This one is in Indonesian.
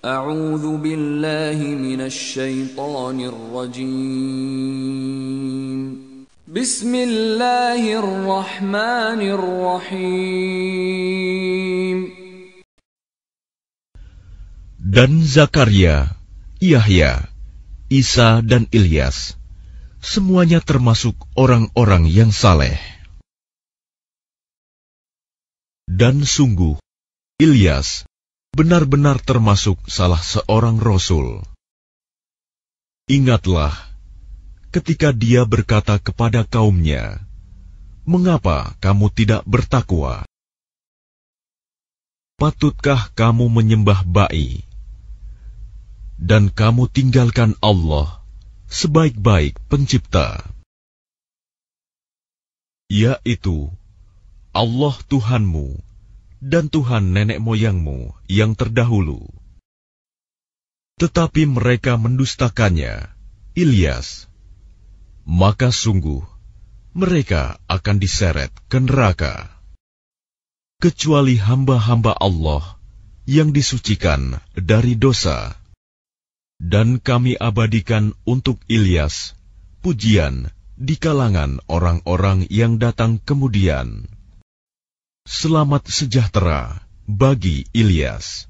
أعوذ بالله من الشيطان الرجيم بسم الله الرحمن الرحيم Dan Zakaria, Yahya, Isa dan Ilyas, semuanya termasuk orang-orang yang saleh. Dan sungguh, Ilyas benar-benar termasuk salah seorang rasul. Ingatlah ketika dia berkata kepada kaumnya, "Mengapa kamu tidak bertakwa? Patutkah kamu menyembah bayi dan kamu tinggalkan Allah sebaik-baik Pencipta?" Yaitu Allah Tuhanmu dan Tuhan nenek moyangmu yang terdahulu. Tetapi mereka mendustakannya, Ilyas. Maka sungguh, mereka akan diseret ke neraka. Kecuali hamba-hamba Allah yang disucikan dari dosa. Dan kami abadikan untuk Ilyas pujian di kalangan orang-orang yang datang kemudian. Selamat sejahtera bagi Ilyas.